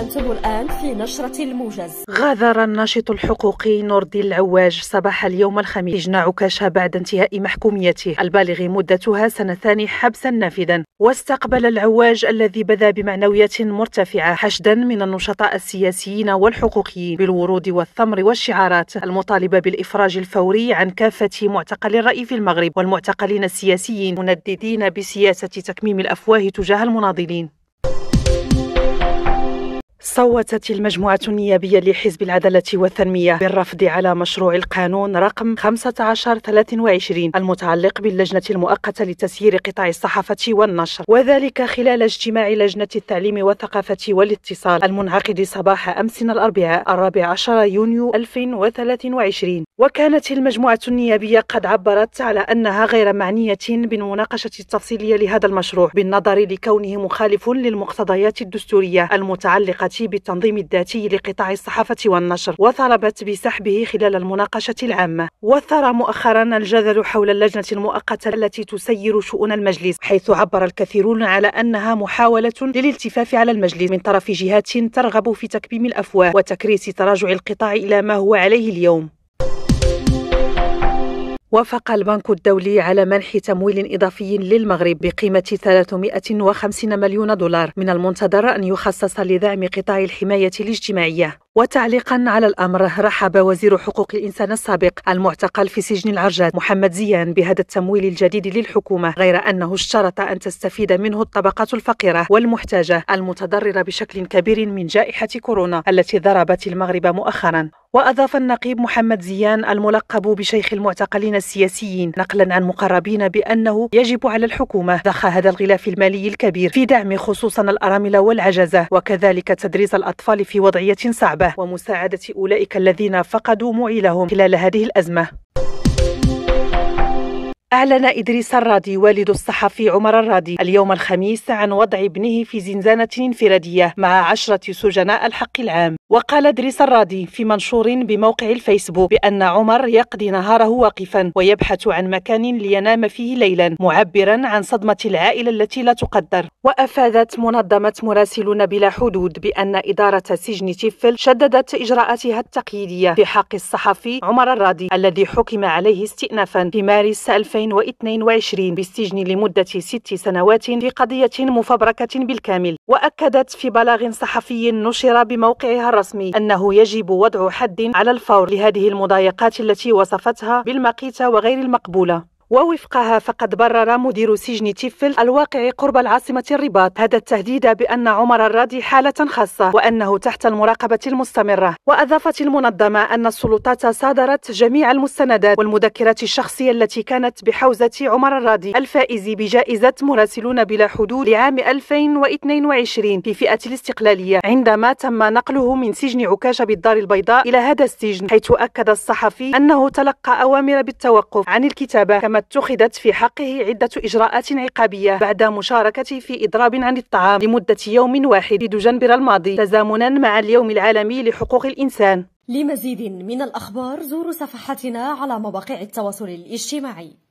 أنتم الآن في نشرة الموجز غادر الناشط الحقوقي نور الدين العواج صباح اليوم الخميس سجن عكاشة بعد انتهاء محكوميته البالغ مدتها سنتان حبسا نافذا واستقبل العواج الذي بدا بمعنويات مرتفعة حشدا من النشطاء السياسيين والحقوقيين بالورود والثمر والشعارات المطالبة بالإفراج الفوري عن كافة معتقل الرأي في المغرب والمعتقلين السياسيين منددين بسياسة تكميم الأفواه تجاه المناضلين صوتت المجموعة النيابية لحزب العدالة والتنمية بالرفض على مشروع القانون رقم 1523 المتعلق باللجنة المؤقتة لتسيير قطاع الصحافة والنشر وذلك خلال اجتماع لجنة التعليم والثقافة والاتصال المنعقد صباح أمس الأربعاء الرابع عشر يونيو 2023 وكانت المجموعة النيابية قد عبرت على أنها غير معنية بالمناقشة التفصيلية لهذا المشروع بالنظر لكونه مخالف للمقتضيات الدستورية المتعلقة بالتنظيم الذاتي لقطاع الصحافة والنشر وطلبت بسحبه خلال المناقشة العامة وثار مؤخرا الجدل حول اللجنة المؤقتة التي تسير شؤون المجلس حيث عبر الكثيرون على أنها محاولة للالتفاف على المجلس من طرف جهات ترغب في تكبيم الأفواه وتكريس تراجع القطاع إلى ما هو عليه اليوم وافق البنك الدولي على منح تمويل إضافي للمغرب بقيمة 350 مليون دولار من المنتظر أن يخصص لدعم قطاع الحماية الاجتماعية وتعليقا على الأمر رحب وزير حقوق الإنسان السابق المعتقل في سجن العرجات محمد زيان بهذا التمويل الجديد للحكومة غير أنه اشترط أن تستفيد منه الطبقات الفقيرة والمحتاجة المتضررة بشكل كبير من جائحة كورونا التي ضربت المغرب مؤخرا وأضاف النقيب محمد زيان الملقب بشيخ المعتقلين السياسيين نقلا عن مقربين بأنه يجب على الحكومة ضخ هذا الغلاف المالي الكبير في دعم خصوصا الأرامل والعجزة وكذلك تدريس الأطفال في وضعية صعبة ومساعدة أولئك الذين فقدوا معيلهم خلال هذه الأزمة أعلن إدريس الرادي والد الصحفي عمر الرادي اليوم الخميس عن وضع ابنه في زنزانة انفرادية مع عشرة سجناء الحق العام وقال إدريس الرادي في منشور بموقع الفيسبوك بأن عمر يقضي نهاره واقفا ويبحث عن مكان لينام فيه ليلا معبرا عن صدمة العائلة التي لا تقدر وأفادت منظمة مراسلون بلا حدود بأن إدارة سجن تيفل شددت إجراءاتها التقييدية في حق الصحفي عمر الرادي الذي حكم عليه استئنافا في مارس 2000 2022 بالسجن لمدة ست سنوات في قضية مفبركة بالكامل وأكدت في بلاغ صحفي نشر بموقعها الرسمي أنه يجب وضع حد على الفور لهذه المضايقات التي وصفتها بالمقيتة وغير المقبولة ووفقها فقد برر مدير سجن تيفل الواقع قرب العاصمة الرباط هذا التهديد بأن عمر الرادي حالة خاصة وأنه تحت المراقبة المستمرة وأضافت المنظمة أن السلطات صادرت جميع المستندات والمذكرات الشخصية التي كانت بحوزة عمر الرادي الفائز بجائزة مراسلون بلا حدود لعام 2022 في فئة الاستقلالية عندما تم نقله من سجن عكاشة بالدار البيضاء إلى هذا السجن حيث أكد الصحفي أنه تلقى أوامر بالتوقف عن الكتابة كما اتخذت في حقه عدة إجراءات عقابية بعد مشاركته في إضراب عن الطعام لمدة يوم واحد في دجنبر الماضي تزامنا مع اليوم العالمي لحقوق الإنسان لمزيد من الأخبار زوروا صفحتنا على مواقع التواصل الاجتماعي